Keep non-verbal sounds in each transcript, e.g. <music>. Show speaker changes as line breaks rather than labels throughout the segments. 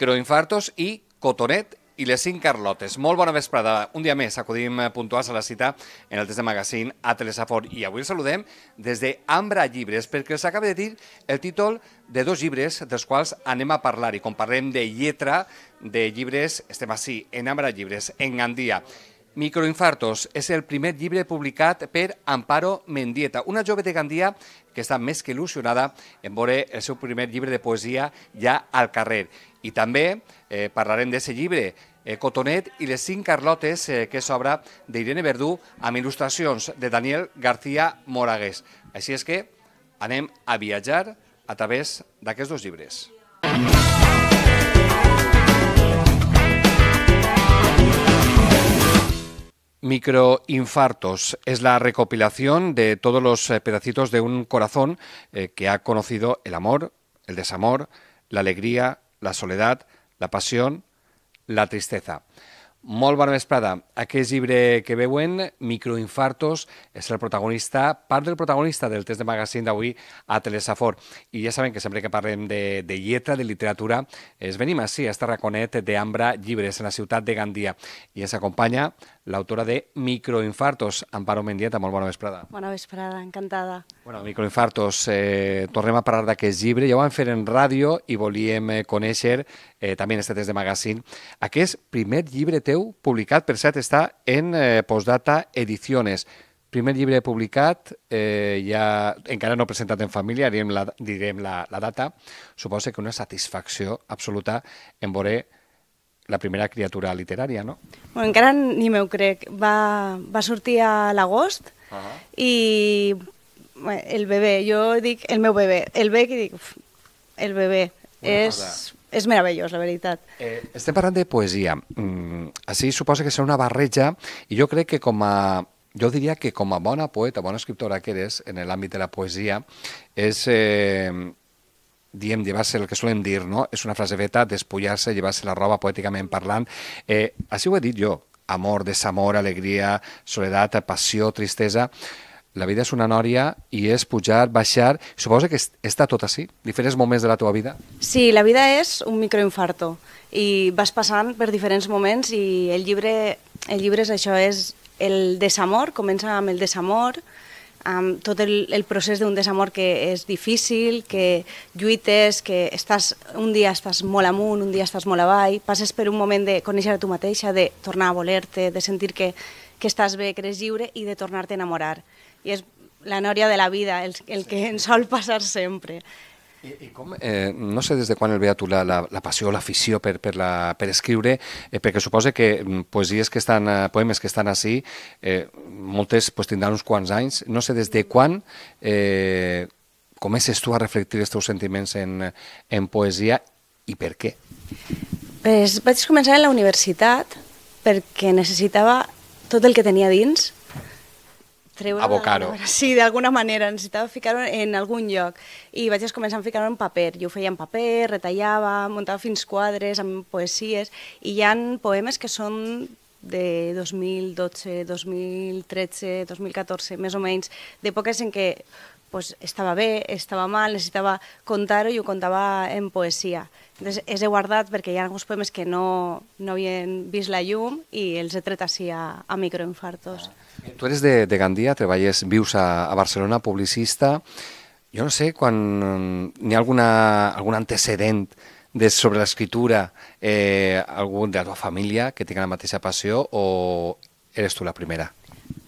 microinfartos i Cotonet i les 5 Carlotes. Molt bona vesprada. Un dia més acudim eh, puntuals a la cita en el Test de magazín a Telesafor. I avui saludem des de Ambra Llibres, perquè els acaba de dir el títol de dos llibres dels quals anem a parlar. I com parlem de lletra de llibres, estem així, en Ambra Llibres, en Gandia. Microinfartos és el primer llibre publicat per Amparo Mendieta, una jove de Gandia que està més que il·lusionada en veure el seu primer llibre de poesia ja al carrer. I també eh, parlarem d'aquest llibre, eh, Cotonet i les cinc Carlotes, eh, que és obra d'Irene Verdú amb il·lustracions de Daniel García Moragués. Així és que anem a viatjar a través d'aquests dos llibres. Música Microinfartos es la recopilación de todos los eh, pedacitos de un corazón eh, que ha conocido el amor, el desamor, la alegría, la soledad, la pasión, la tristeza. Molt bona vesprada. es que veuen, Microinfartos, es el protagonista, parte del protagonista del test de magazine d'avui a Telesafor. Y ya saben que siempre que paren de, de de literatura, es venim sí, a este de d'Ambra Llibres, en la ciudad de Gandia. Y esa acompaña. l'autora de Microinfartos. Amparo Mendieta, molt bona vesprada.
Bona vesprada, encantada.
Bueno, Microinfartos, eh, tornem a parlar d'aquest llibre. Ja ho vam fer en ràdio i volíem eh, conèixer, eh, també en este de magazín, aquest primer llibre teu publicat, per cert, està en eh, postdata Ediciones primer llibre publicat, eh, ja encara no presentat en família, direm la, direm la, la data, suposa que una satisfacció absoluta en veure la primera criatura literària, no?
Bueno, encara ni m'ho crec. Va, va sortir a l'agost uh -huh. i bueno, el bebè, jo dic el meu bebè, el bec que dic uf, el bebè. és, és meravellós, la veritat.
Eh, estem parlant de poesia. Mm, així suposa que serà una barreja i jo crec que com a jo diria que com a bona poeta, bona escriptora que eres en l'àmbit de la poesia, és eh, diem llevar-se el que solem dir, no? És una frase feta, despullar-se, llevar-se la roba poèticament parlant. Eh, així ho he dit jo, amor, desamor, alegria, soledat, passió, tristesa... La vida és una nòria i és pujar, baixar... Suposa que està tot així, diferents moments de la teva vida?
Sí, la vida és un microinfarto i vas passant per diferents moments i el llibre, el llibre és això, és el desamor, comença amb el desamor, amb tot el, el procés d'un desamor que és difícil, que lluites, que estàs, un dia estàs molt amunt, un dia estàs molt avall, passes per un moment de conèixer tu mateixa, de tornar a voler-te, de sentir que, que estàs bé, que eres lliure i de tornar-te a enamorar. I és la nòria de la vida, el, el que ens sol passar sempre. I, i com,
eh, no sé des de quan el ve la, la, la passió, l'afició per, per, la, per escriure, eh, perquè suposa que mm, poesies que estan, eh, poemes que estan així, eh, moltes pues, tindran uns quants anys, no sé des de quan eh, comences tu a reflectir els teus sentiments en, en poesia i per què?
Pues vaig començar a la universitat perquè necessitava tot el que tenia dins treure... Abocar-ho. Sí, d'alguna manera, necessitava ficar-ho en algun lloc. I vaig començar a ficar-ho en paper. Jo ho feia en paper, retallava, muntava fins quadres, amb poesies, i hi han poemes que són de 2012, 2013, 2014, més o menys, d'èpoques en què pues, estava bé, estava mal, necessitava contar-ho i ho contava en poesia. Entonces, és he guardat perquè hi ha alguns poemes que no, no havien vist la llum i els he tret així a, a microinfartos. Ah.
Tu eres de, de Gandia, treballes, vius a, a Barcelona, publicista. Jo no sé, quan mm, n'hi ha alguna, algun antecedent de, sobre l'escriptura, eh, algun de la teva família que tingui la mateixa passió o eres tu la primera?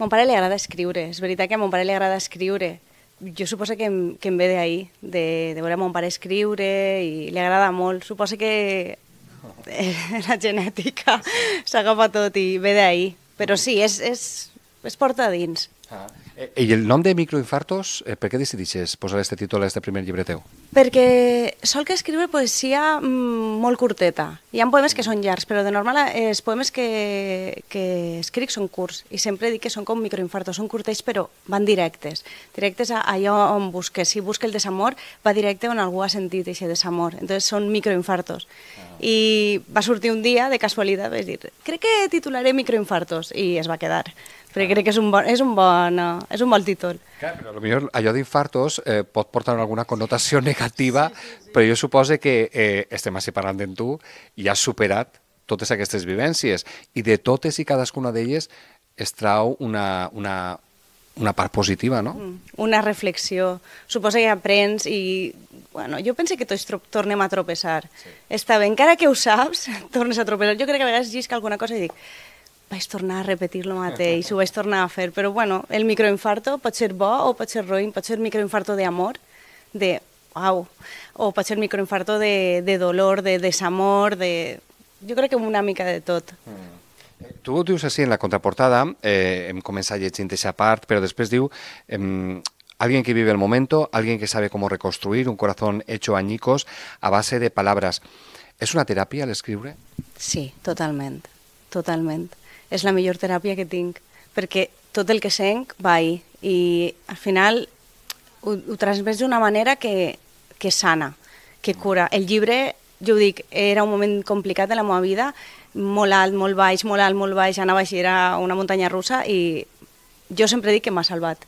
Mon pare li agrada escriure, és veritat que a mon pare li agrada escriure. Jo suposo que em, que em ve d'ahir, de, de veure mon pare escriure i li agrada molt. Suposo que <laughs> la genètica s'agafa tot i ve d'ahir. Però sí, és, és, es porta a dins. Ah. Eh, I
el nom de microinfartos, eh, per què decidixes posar aquest títol a aquest primer llibre teu?
Perquè sol que escriure poesia mm, molt curteta. Hi ha poemes que són llargs, però de normal eh, els poemes que, que escric són curts i sempre dic que són com microinfartos, són curtells però van directes, directes a allò on busques. Si busques el desamor, va directe on algú ha sentit aquest desamor. Entonces són microinfartos. Ah i va sortir un dia de casualitat, vaig dir, crec que titularé microinfartos i es va quedar. Perquè crec que és un bon, és un bon, és un bon títol. Clar,
però potser allò d'infartos eh, pot portar alguna connotació <laughs> negativa, sí, sí, sí. però jo suposo que eh, estem així parlant amb tu i has superat totes aquestes vivències i de totes i cadascuna d'elles es trau una, una, una part positiva, no?
Mm, una reflexió. Suposa que aprens i... Bueno, jo penso que tots tornem a tropeçar. Sí. Està bé, encara que ho saps, <laughs> tornes a tropeçar. Jo crec que a vegades llisca alguna cosa i dic vaig tornar a repetir lo mateix, ho vaig tornar a fer, però bueno, el microinfarto pot ser bo o pot ser roïn, pot ser microinfarto d'amor, de au, o pot ser microinfarto de, de dolor, de desamor, de... Jo crec que una mica de tot. Mm.
Tu dius així, en la contraportada, eh, hem començat llegint aquesta part, però després diu... Eh, Alguien que vive el momento, alguien que sabe cómo reconstruir un corazón hecho añicos a base de palabras. ¿Es una al l'escriure?
Sí, totalment, totalment. És la millor teràpia que tinc, perquè tot el que senc va ahí i al final ho, ho transmets d'una manera que, que sana, que cura. El llibre, jo ho dic, era un moment complicat de la meva vida molt alt, molt baix, molt alt, molt baix, anava així, era una muntanya russa i jo sempre dic que m'ha salvat.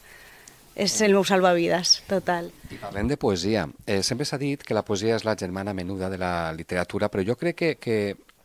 És el meu salvavides, total.
I parlem de poesia. Eh, sempre s'ha dit que la poesia és la germana menuda de la literatura, però jo crec que, que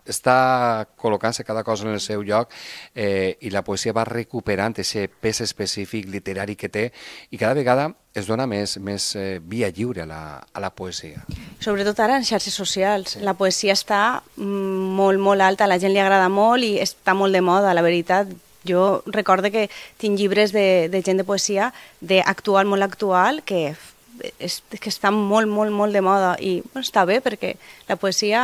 està col·locant-se cada cosa en el seu lloc eh, i la poesia va recuperant aquest pes específic literari que té i cada vegada es dona més, més eh, via lliure a la, a la poesia.
Sobretot ara en xarxes socials. Sí. La poesia està mm, molt, molt alta, a la gent li agrada molt i està molt de moda, la veritat. Jo recordo que tinc llibres de, de gent de poesia d'actual, molt actual, que és, que està molt, molt, molt de moda i bueno, està bé perquè la poesia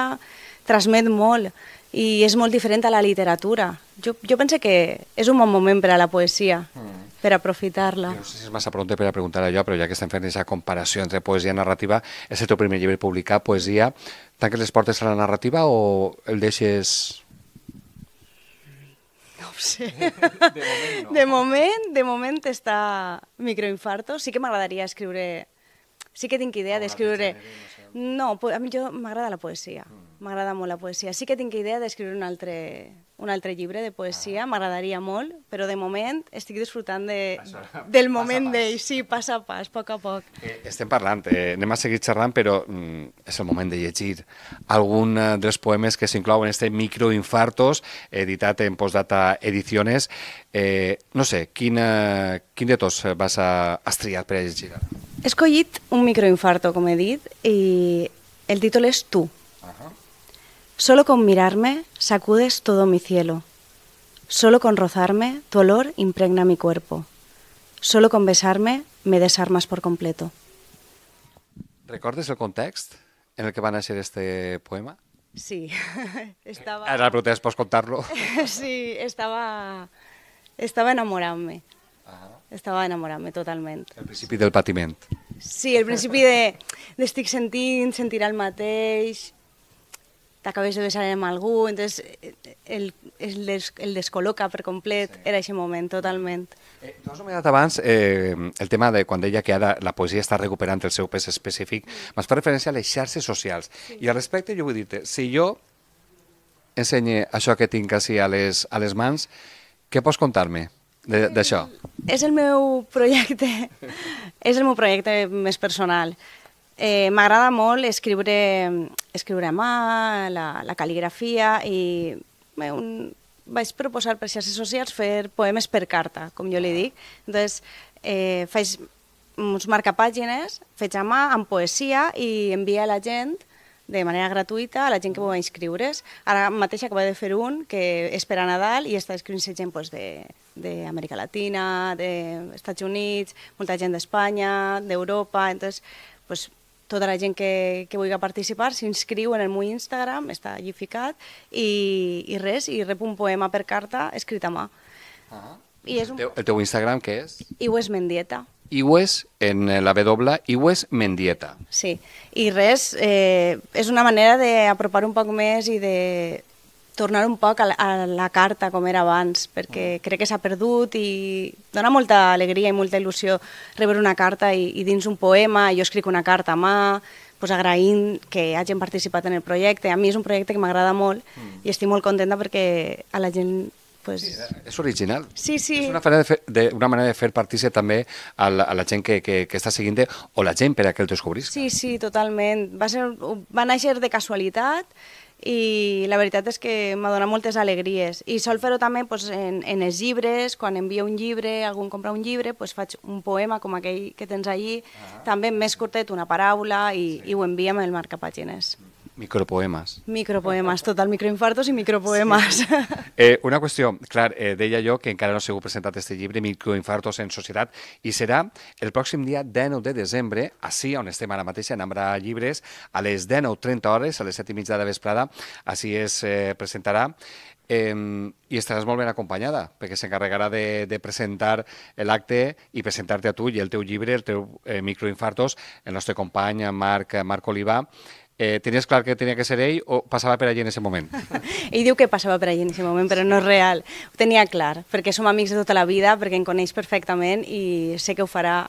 transmet molt i és molt diferent a la literatura. Jo, jo penso que és un bon moment per a la poesia, mm. per aprofitar-la. No sé si
és massa pront per a preguntar allò, però ja que estem fent aquesta comparació entre poesia i narrativa, és el teu primer llibre publicat, poesia, tanques les portes a la narrativa o el deixes...
No ho sé. <laughs> De moment, no. de moment, de moment està microinfarto. Sí que m'agradaria escriure... Sí que tinc idea d'escriure... No, a mi m'agrada la poesia. Mm M'agrada molt la poesia. Sí que tinc idea d'escriure un, altre, un altre llibre de poesia, ah. m'agradaria molt, però de moment estic disfrutant de, passa, del moment d'ell. Sí, pas a pas, poc a poc.
Eh, estem parlant, eh, anem a seguir xerrant, però mm, és el moment de llegir algun eh, dels poemes que s'inclouen en este microinfartos, editat en postdata ediciones. Eh, no sé, quin, quin de tots vas a, a triar per a llegir?
He escollit un microinfarto, com he dit, i el títol és Tu. Tu Solo con mirarme sacudes todo mi cielo. Solo con rozarme tu olor impregna mi cuerpo. Solo con besarme me desarmas por completo.
¿Recordes el contexto en el que van a ser este poema? Sí,
<laughs> estaba... Ahora
es, por contarlo.
<laughs> sí, estaba... estaba Estaba me totalmente. El
principio del patiment.
Sí, el principio de stick Sentin, sentir al mateix, t'acabes de besar amb algú, entonces eh, el, el, des, el descol·loca per complet, sí. era aquest moment totalment.
Eh, tu has anomenat abans eh, el tema de quan deia que ara la poesia està recuperant el seu pes específic, sí. m'has fet referència a les xarxes socials. Sí. I al respecte jo vull dir-te, si jo ensenye això que tinc així a les, a les mans, què pots contar-me d'això?
És el meu projecte, <laughs> és el meu projecte més personal. Eh, M'agrada molt escriure, escriure a mà, la, la cal·ligrafia i bé, un, vaig proposar per xarxes socials fer poemes per carta, com jo li ah. dic. Entonces, eh, faig uns marcapàgines faig a mà, amb poesia, i envia a la gent de manera gratuïta a la gent que vol inscriure's. Ara mateix acabo de fer un que és per a Nadal i està escrivint se gent de d'Amèrica Latina, d'Estats Units, molta gent d'Espanya, d'Europa... Entonces, pues, tota la gent que, que vulgui participar s'inscriu en el meu Instagram, està allí ficat, i, i res, i rep un poema per carta escrit a mà. Ah. I és un...
el, teu, el teu Instagram què és?
Iues Mendieta.
Iues, en la doble, Iues Mendieta.
Sí, i res, eh, és una manera d'apropar un poc més i de tornar un poc a la, a la carta com era abans, perquè mm. crec que s'ha perdut i dona molta alegria i molta il·lusió rebre una carta i, i dins un poema, jo escric una carta a mà, pues, agraint que hagin participat en el projecte. A mi és un projecte que m'agrada molt mm. i estic molt contenta perquè a la gent Pues... Sí,
eh, és original. Sí, sí. És una manera de fer, de, una manera de fer partícia també a la, a la gent que, que, que està seguint o la gent per a que el descobrisca.
Sí, sí, totalment. Va, ser, va néixer de casualitat, i la veritat és que m'ha donat moltes alegries. I sol fer-ho també doncs, en, en els llibres, quan envia un llibre, algú compra un llibre, doncs faig un poema com aquell que tens allí, ah. també més curtet, una paraula, i, sí. i ho envia amb el marcapàgines. Mm.
Micropoemes.
Micropoemes, total, microinfartos i micropoemes. Sí. <laughs>
Eh, una qüestió, clar, eh, deia jo que encara no ha presentat este llibre, Microinfartos en societat, i serà el pròxim dia 19 de desembre, així on estem ara mateix, en Ambra Llibres, a les 10.30 hores, a les 7 i mitja de la vesprada, així es eh, presentarà eh, i estaràs molt ben acompanyada, perquè s'encarregarà de, de presentar l'acte i presentar-te a tu i el teu llibre, el teu eh, Microinfartos, el nostre company Marc, Marc Olivà, eh, tenies clar que tenia que ser ell o passava per allí en aquest moment?
<laughs> ell diu que passava per allí en aquest moment, però no és real. Ho tenia clar, perquè som amics de tota la vida, perquè em coneix perfectament i sé que ho farà,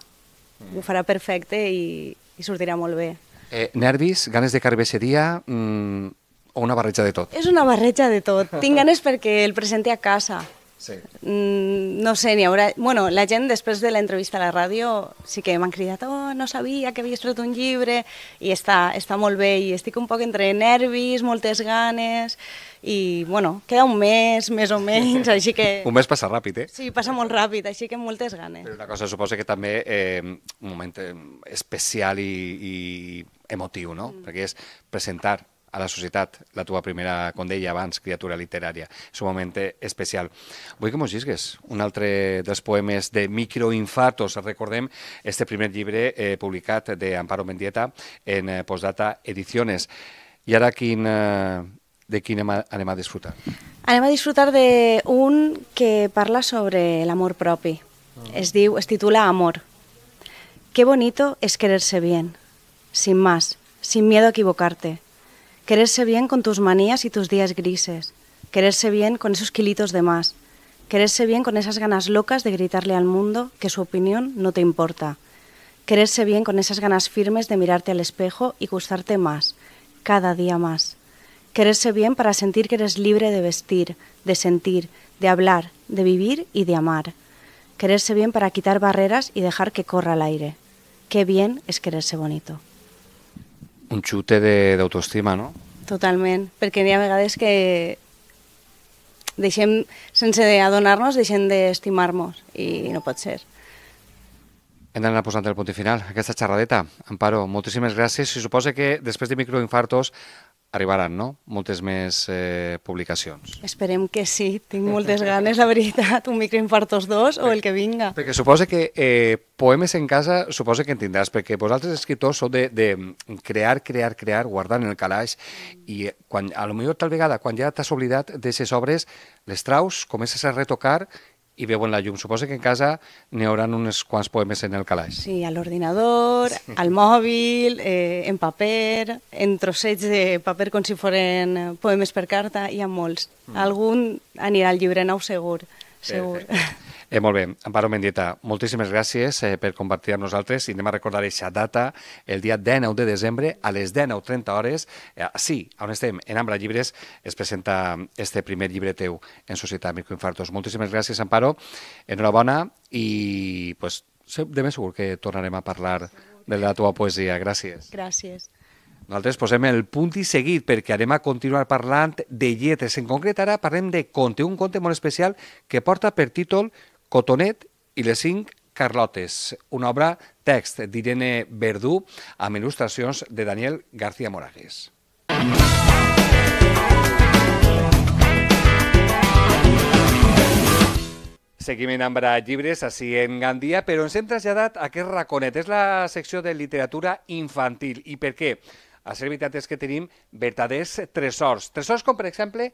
ho farà perfecte i, i sortirà molt bé.
Eh, nervis, ganes de carbeseria mm, o una barreja de tot?
És una barreja de tot. Tinc ganes perquè el presenti a casa Sí. Mm, no sé, n'hi haurà... Bueno, la gent, després de l'entrevista a la ràdio, sí que m'han cridat «Oh, no sabia que havies tret un llibre» i està, està molt bé i estic un poc entre nervis, moltes ganes i, bueno, queda un mes, més o menys, així que... <laughs>
un mes passa ràpid, eh?
Sí, passa molt ràpid, així que moltes ganes. Però una cosa,
suposa que també eh, un moment eh, especial i, i emotiu, no? Mm. Perquè és presentar a la societat, la teva primera, com deia abans, criatura literària. És un moment especial. Vull que mos llisgues un altre dels poemes de Microinfartos. Recordem este primer llibre eh, publicat d'Amparo Mendieta en eh, Postdata Ediciones. I ara quin, eh, de quin anem a disfrutar?
Anem a disfrutar d'un que parla sobre l'amor propi. Mm. Es diu, es titula Amor. Qué bonito es quererse bien, sin más, sin miedo a equivocarte, Quererse bien con tus manías y tus días grises. Quererse bien con esos kilitos de más. Quererse bien con esas ganas locas de gritarle al mundo que su opinión no te importa. Quererse bien con esas ganas firmes de mirarte al espejo y gustarte más, cada día más. Quererse bien para sentir que eres libre de vestir, de sentir, de hablar, de vivir y de amar. Quererse bien para quitar barreras y dejar que corra el aire. Qué bien es quererse bonito.
un xute d'autoestima, no?
Totalment, perquè n'hi ha vegades que deixem, sense adonar-nos, deixem d'estimar-nos i no pot ser.
Hem d'anar posant el punt final, aquesta xerradeta. Amparo, moltíssimes gràcies. Si suposa que després de microinfartos arribaran, no? Moltes més eh, publicacions.
Esperem que sí, tinc moltes ganes, la veritat, un microinfartos dos o el que vinga. Perquè suposa
que eh, poemes en casa suposa que en tindràs, perquè vosaltres escriptors sou de, de crear, crear, crear, guardar en el calaix, i quan, a lo millor tal vegada, quan ja t'has oblidat d'aquestes obres, les traus, comences a retocar i veuen la llum. Suposa que en casa n'hi haurà uns quants poemes en el calaix.
Sí, a l'ordinador, sí. al mòbil, eh, en paper, en trossets de paper com si foren poemes per carta, hi ha molts. Mm. Algun anirà al llibre nou segur, segur. Perfecte.
Eh, molt bé, Amparo Mendieta, moltíssimes gràcies eh, per compartir amb nosaltres i anem a recordar aquesta data, el dia 19 de desembre a les 19.30 hores, eh, sí, on estem, en Ambra Llibres, es presenta este primer llibre teu en Societat Microinfartos. Moltíssimes gràcies, Amparo, enhorabona i pues, de ben segur que tornarem a parlar de la teva poesia. Gràcies. Gràcies. Nosaltres posem el punt i seguit perquè anem a continuar parlant de lletres. En concret, ara parlem de conte, un conte molt especial que porta per títol Cotonet i les cinc Carlotes, una obra text d'Irene Verdú amb il·lustracions de Daniel García Moragues. Seguim en Ambra llibres, així en Gandia, però ens hem traslladat a aquest raconet. És la secció de literatura infantil. I per què? A ser veritat és que tenim vertaders tresors. Tresors com, per exemple,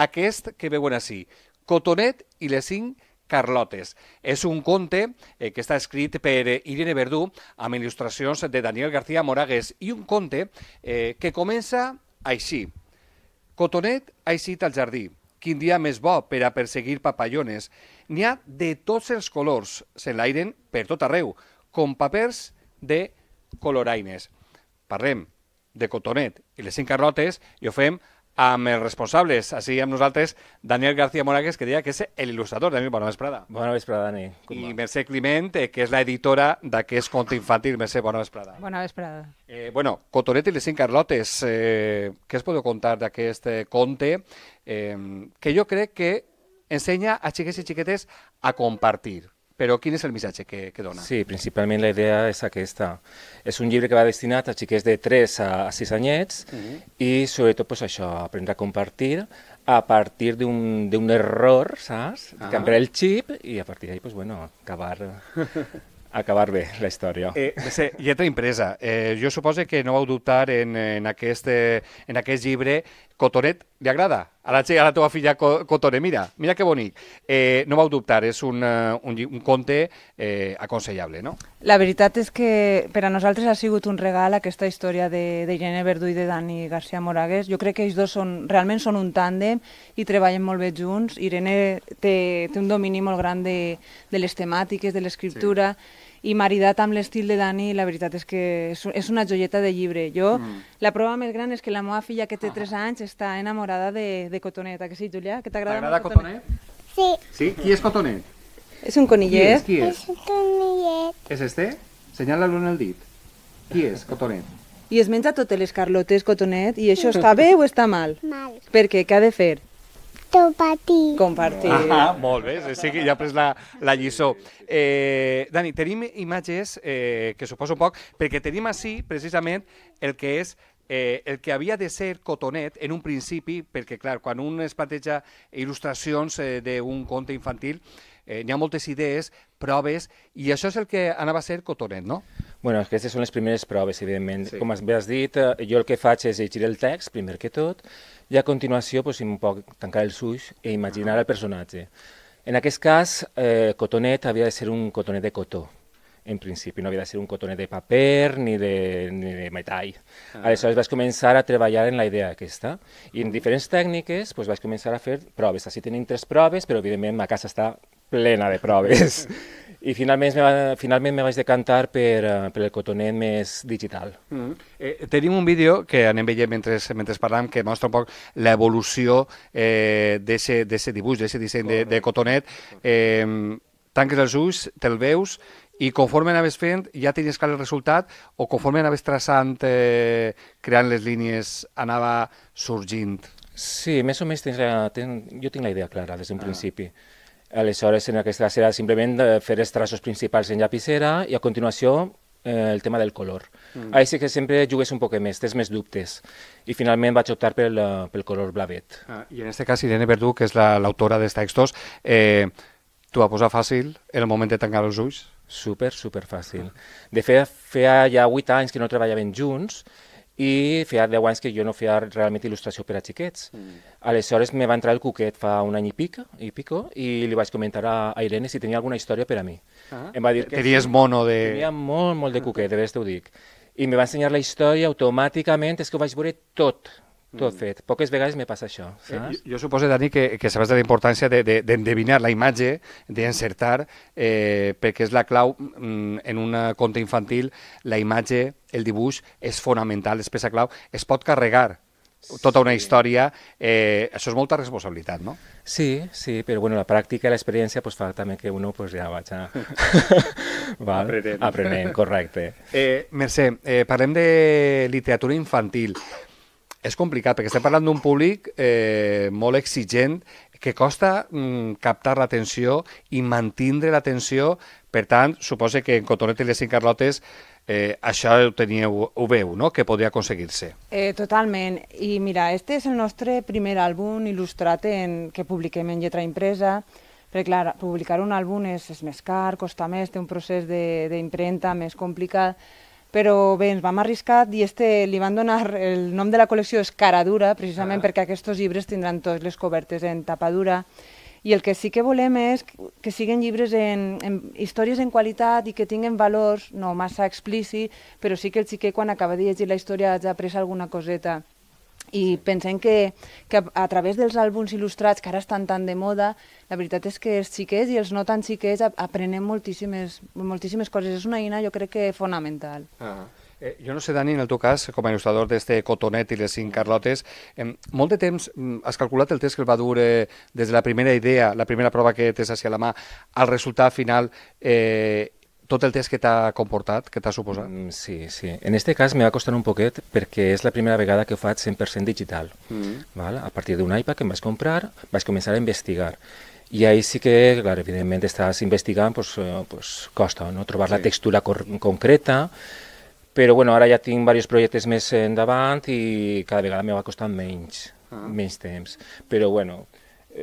aquest que veuen així. Cotonet i les cinc Carlotes. És un conte eh, que està escrit per eh, Irene Verdú amb il·lustracions de Daniel García Moragues i un conte eh, que comença així. Cotonet ha eixit al jardí. Quin dia més bo per a perseguir papallones. N'hi ha de tots els colors, Se l'airen per tot arreu, com papers de coloraines. Parlem de Cotonet i les cinc carlotes i ho fem amb els responsables. Així amb nosaltres, Daniel García Moragues, que deia que és l'il·lustrador. Daniel, bona vesprada.
Bona vesprada, Dani.
Com I va? Mercè Climent, eh, que és l'editora d'aquest conte infantil. Mercè, bona vesprada.
Bona vesprada. Eh, bueno,
Cotonet i les cinc Carlotes, eh, què es podeu contar d'aquest eh, conte? Eh, que jo crec que ensenya a xiquets i xiquetes a compartir.
Però quin és el missatge que, que dona? Sí, principalment la idea és aquesta. És un llibre que va destinat a xiquets de 3 a, 6 anyets uh mhm. -huh. i sobretot pues, això, aprendre a compartir a partir d'un error, saps? Ah. Canviar el xip i a partir d'ahí, pues, bueno, acabar <laughs> acabar bé la història. Eh,
lletra impresa. Eh, jo suposo que no vau dubtar en, en, aquest, eh, en aquest llibre Cotonet li agrada. A la, a la teva filla Cotonet, mira, mira que bonic. Eh, no vau dubtar, és un, eh, un, un conte eh, aconsellable, no?
La veritat és que per a nosaltres ha sigut un regal aquesta història de, de Irene Verdú i de Dani García Moragues. Jo crec que ells dos són, realment són un tàndem i treballen molt bé junts. Irene té, té un domini molt gran de, de les temàtiques, de l'escriptura... Sí i maridat amb l'estil de Dani, la veritat és que és una joieta de llibre. Jo, mm. la prova més gran és que la meva filla, que té 3 ah. anys, està enamorada de, de Cotonet. que sí, Julià? Que t'agrada Cotonet? Cotonet? Sí. Sí? Qui és Cotonet? És un conillet. Qui és? Qui és? és un conillet.
És este? Senyala-lo en el dit. Qui és Cotonet?
I es menja totes les carlotes, Cotonet, i això està bé o està mal? Mal. Per què? Què ha de fer? Compartir. Compartir. Ah,
molt bé, sí que ja ha pres la, la lliçó. Eh, Dani, tenim imatges, eh, que suposo poc, perquè tenim així precisament el que és eh, el que havia de ser Cotonet en un principi, perquè clar, quan un es planteja il·lustracions eh, d'un conte infantil, eh, n'hi ha moltes idees,
proves, i això és el que anava a ser Cotonet, no? Bueno, aquestes són les primeres proves, evidentment. Sí. Com bé has dit, eh, jo el que faig és llegir el text, primer que tot, i a continuació pues, un poc tancar els ulls e i imaginar ah. el personatge. En aquest cas, eh, cotonet havia de ser un cotonet de cotó. En principi no havia de ser un cotonet de paper ni de, ni de metall. Ah. Aleshores vaig començar a treballar en la idea aquesta. I en mm. diferents tècniques pues, vaig començar a fer proves. Així tenim tres proves, però evidentment a casa està plena de proves. I finalment me, va, finalment me vaig decantar per, eh, per el cotonet més digital. Mm -hmm. eh, tenim un vídeo que anem veient mentre, mentre parlem que mostra un poc l'evolució
eh, d'aquest dibuix, d'aquest disseny de, de cotonet. Eh, tanques els ulls, te'l veus i conforme anaves fent ja tenies clar el resultat o conforme anaves
traçant, eh, creant les línies, anava sorgint? Sí, més o menys tens la, ten, jo tinc la idea clara des d'un ah. principi. Aleshores, en aquesta serà simplement eh, fer els traços principals en llapissera i a continuació eh, el tema del color. Mm. Ahí sí que sempre jugues un poc més, tens més dubtes. I finalment vaig optar pel, eh, pel color blavet. Ah,
I en aquest cas, Irene Verdú, que és l'autora la, dels textos, eh, t'ho va posar fàcil en el
moment de tancar els ulls? Super, super fàcil. De fet, feia ja 8 anys que no treballaven junts i feia 10 anys que jo no feia realment il·lustració per a xiquets. Mm. Aleshores me va entrar el cuquet fa un any i pico, i pico i li vaig comentar a, Irene si tenia alguna història per a mi. Ah, em va dir que tenies mono de... Tenia molt, molt de cuquet, de vegades t'ho dic. I me va ensenyar la història automàticament, és que ho vaig veure tot, tot mm. fet. Poques vegades me passa això, eh, saps?
Jo, jo suposo, Dani, que, que sabes de la importància d'endevinar de, de, la imatge, d'encertar, eh, perquè és la clau mm, en un conte infantil, la imatge, el dibuix, és fonamental, és la clau, es pot carregar tota una història, eh, això
és molta responsabilitat, no? Sí, sí, però bueno, la pràctica i l'experiència pues, fa també que uno pues, ja vaig a... <laughs> Val? Aprenent. Aprenent, correcte. Eh, Mercè, eh, parlem de
literatura infantil és complicat, perquè estem parlant d'un públic eh, molt exigent que costa mm, captar l'atenció i mantindre l'atenció. Per tant, suposa que en Cotonet i les cinc Carlotes eh, això ho, teníeu, ho veu, no?, que podria aconseguir-se.
Eh, totalment. I mira, este és el nostre primer àlbum il·lustrat en, que publiquem en lletra impresa, perquè clar, publicar un àlbum és, és més car, costa més, té un procés d'impremta més complicat, però bé, ens vam arriscar i este, li van donar el nom de la col·lecció és Caradura, precisament ah. perquè aquests llibres tindran tots les cobertes en tapadura, i el que sí que volem és que siguin llibres en, en històries en qualitat i que tinguin valors, no massa explícit, però sí que el xiquet quan acaba de llegir la història ja ha après alguna coseta i pensem que, que a través dels àlbums il·lustrats que ara estan tan de moda, la veritat és que els xiquets i els no tan xiquets aprenem moltíssimes, moltíssimes coses. És una eina, jo crec que fonamental.
-huh. Ah. Eh, jo no sé, Dani, en el teu cas, com a il·lustrador d'este Cotonet i les cinc Carlotes, eh, molt de temps, mm, has calculat el temps que el va dur eh, des de la primera idea, la primera prova que tens a la mà, al resultat final, eh, tot el test que t'ha comportat, que t'ha suposat? Mm, sí, sí.
En este cas me va costar un poquet perquè és la primera vegada que ho faig 100% digital. Mm. -hmm. Val? A partir d'un iPad que em vaig comprar, vaig començar a investigar. I ahí sí que, clar, evidentment, estàs investigant, pues, eh, pues costa no? trobar sí. la textura concreta, però bueno, ara ja tinc diversos projectes més endavant i cada vegada me va costant menys, ah. menys temps. Però bueno,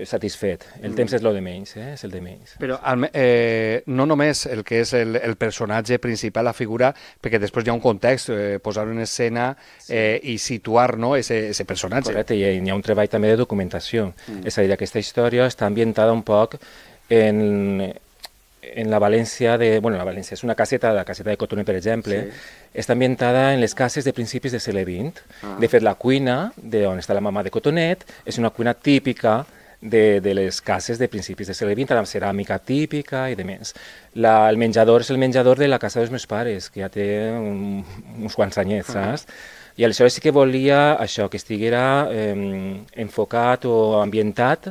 satisfet. El mm. temps és el de menys, eh? és el de menys.
Però al, eh, no només el que és el, el personatge principal, la figura, perquè després hi ha un context, eh, posar
en escena eh, i situar no, ese, ese personatge. Correcte, i eh, hi ha un treball també de documentació. Mm. És a dir, aquesta història està ambientada un poc en, en la València de... Bueno, la València és una caseta, la caseta de Cotone, per exemple, sí. està ambientada en les cases de principis de segle XX. Ah. De fet, la cuina, de on està la mama de Cotonet, és una cuina típica de, de les cases de principis de segle XX, amb ceràmica típica i de més. La, el menjador és el menjador de la casa dels meus pares, que ja té un, uns quants anyets, ah. saps? I aleshores sí que volia això, que estiguera eh, enfocat o ambientat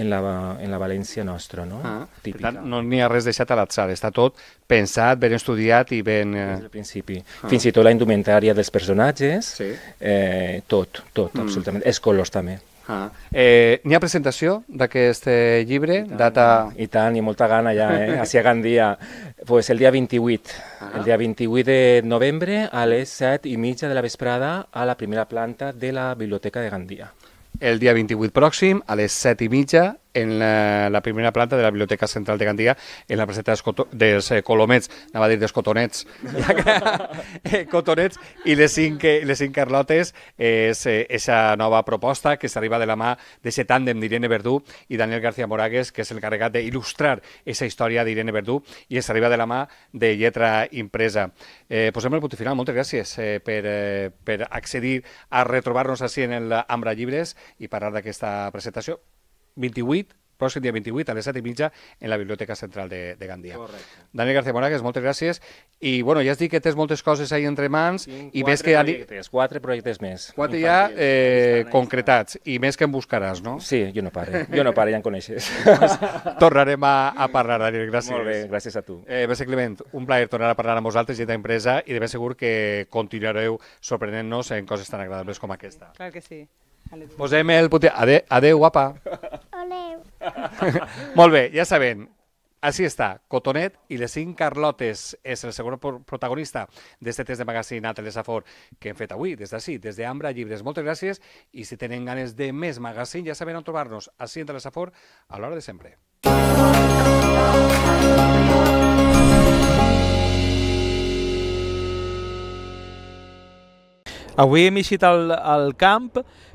en la, en la València nostra, no? Ah, Típica. tant, no n'hi ha res deixat a l'atzar, està tot pensat, ben estudiat i ben... Eh... Des del principi. Ah. Fins i tot la indumentària dels personatges, sí. eh, tot, tot, mm. absolutament. Els colors també. Ah. Eh, N'hi ha presentació d'aquest eh, llibre? I tant, data... I tant, i molta gana ja, eh? Així a Gandia. pues el dia 28, ah. el dia 28 de novembre a les 7 i mitja de la vesprada a la primera planta de la Biblioteca de Gandia. El dia 28
pròxim, a les 7 i mitja, en la, la, primera planta de la Biblioteca Central de Gandia, en la placeta dels, coto, dels eh, Colomets, anava a dir dels Cotonets, ja <laughs> que, eh, Cotonets, i les cinc, les cinc Carlotes, eh, és eh, esa nova proposta que s'arriba de la mà ese tàndem d'Irene Verdú i Daniel García Moragues, que és el carregat d'il·lustrar aquesta història d'Irene Verdú, i s'arriba de la mà de lletra impresa. Eh, posem el punt final, moltes gràcies eh, per, eh, per accedir a retrobar-nos així en l'Ambra Llibres i parlar d'aquesta presentació. 28, pròxim dia 28 a les 7 i mitja en la Biblioteca Central de, de Gandia. Correcte. Daniel García Moragues, moltes gràcies. I, bueno, ja has dit que tens moltes coses ahí entre mans. Tinc i més que... Projectes,
quatre projectes més. Quatre ja
eh, concretats. I més que en buscaràs, no?
Sí, jo no pare. Jo no pare, ja en coneixes.
pues, <laughs> tornarem a, a parlar, Daniel. Gràcies. Molt bé, gràcies a tu. Eh, Bessa Clement, un plaer tornar a parlar amb vosaltres, gent d'empresa, i de ben segur que continuareu sorprenent-nos en coses tan agradables com aquesta. Clar que sí. Posem el puti... Adeu, adeu guapa. Adeu. <laughs> Molt bé, ja sabem. Així està, Cotonet i les 5 Carlotes és el segon protagonista d'aquest test de magazine a Telesafor que hem fet avui, des d'ací, des d'Ambra Llibres. Moltes gràcies i si tenen ganes de més magazine ja saben on trobar-nos, així en Telesafor a l'hora de sempre.
Avui hem eixit al, al camp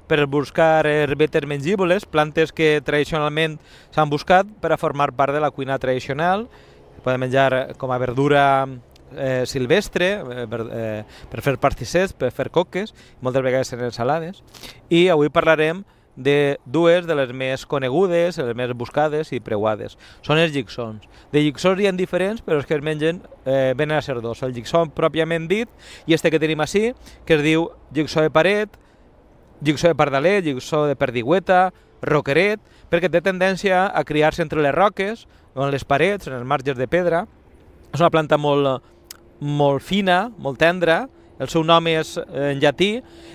per buscar herbetes mengíboles, plantes que tradicionalment s'han buscat per a formar part de la cuina tradicional. Podem menjar eh, com a verdura eh, silvestre, eh, per, eh, per fer pastissets, per fer coques, moltes vegades en ensalades. I avui parlarem de dues de les més conegudes, les més buscades i preuades. Són els llixons. De llixons hi ha diferents, però els que es mengen eh, venen a ser dos. El llixó pròpiament dit i este que tenim així, que es diu llixó de paret, Lliçó de pardaler, lliçó de perdigüeta, roqueret, perquè té tendència a criar-se entre les roques, o en les parets, en els marges de pedra. És una planta molt, molt fina, molt tendra, el seu nom és eh, en llatí.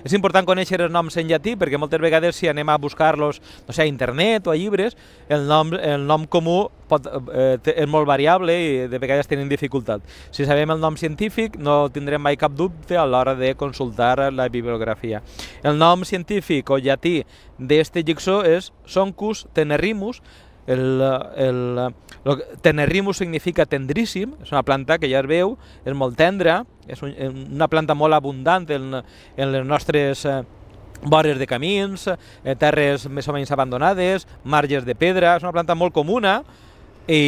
És important conèixer els noms en llatí perquè moltes vegades si anem a buscar-los no sé, a internet o a llibres, el nom, el nom comú pot, eh, és molt variable i de vegades tenim dificultat. Si sabem el nom científic no tindrem mai cap dubte a l'hora de consultar la bibliografia. El nom científic o llatí d'este lliçó és Soncus tenerrimus, el, el, el tenerrimus significa tendríssim, és una planta que ja es veu, és molt tendra, és un, una planta molt abundant en, en les nostres eh, vores de camins, eh, terres més o menys abandonades, marges de pedra, és una planta molt comuna i,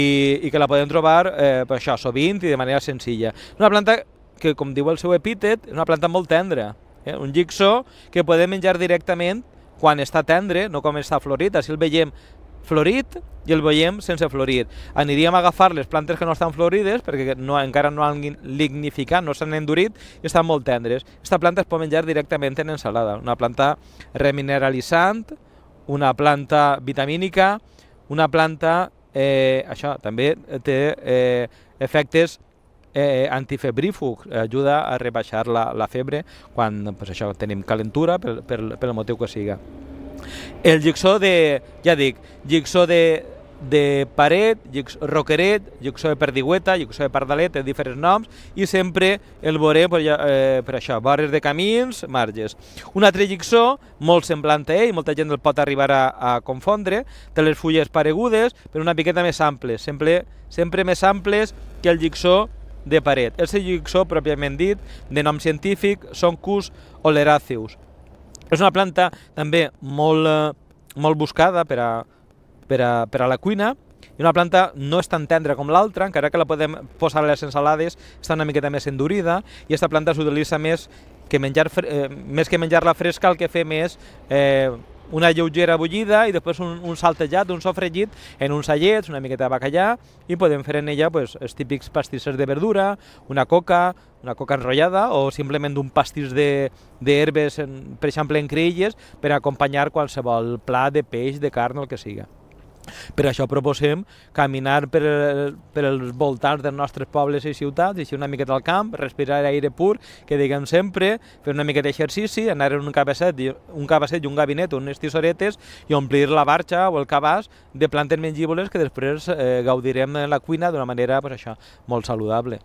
i que la podem trobar eh, per això, sovint i de manera senzilla. És una planta que, com diu el seu epítet, és una planta molt tendra, eh? un gixó que podem menjar directament quan està tendre, no com està florit, així el veiem florit i el veiem sense florir. Aniríem a agafar les plantes que no estan florides perquè no, encara no han lignificat, no s'han endurit i estan molt tendres. Aquesta planta es pot menjar directament en ensalada, una planta remineralitzant, una planta vitamínica, una planta... Eh, això també té eh, efectes eh, antifebrífug, ajuda a rebaixar la, la febre quan pues, això, tenim calentura per, per pel motiu que siga. El lliçó de, ja dic, lliçó de, de paret, lliçó, roqueret, lliçó de perdigüeta, lliçó de pardalet, té diferents noms, i sempre el veurem per, eh, per això, vores de camins, marges. Un altre lliçó, molt semblant a ell, molta gent el pot arribar a, a confondre, té les fulles paregudes, però una piqueta més amples, sempre, sempre més amples que el lliçó de paret. El seu lliçó, pròpiament dit, de nom científic, són cus oleraceus. És una planta també molt, eh, molt buscada per a, per, a, per a la cuina, i una planta no és tan tendra com l'altra, encara que la podem posar a les ensalades, està una miqueta més endurida, i aquesta planta s'utilitza més que menjar, eh, més que menjar-la fresca, el que fem és eh, una lleugera bullida i després un, un saltejat, un sofregit en uns sallets, una miqueta de bacallà i podem fer en ella pues, els típics pastissers de verdura, una coca, una coca enrotllada o simplement un pastís d'herbes, per exemple, en creïlles, per acompanyar qualsevol plat de peix, de carn, el que siga. Per això proposem caminar per, per els voltants dels nostres pobles i ciutats, així una miqueta al camp, respirar aire pur, que diguem sempre, fer una miqueta d'exercici, anar en un cabasset, un cabasset i un gabinet, unes tisoretes, i omplir la barxa o el cabàs de plantes mengívoles que després eh, gaudirem en la cuina d'una manera pues, això, molt saludable.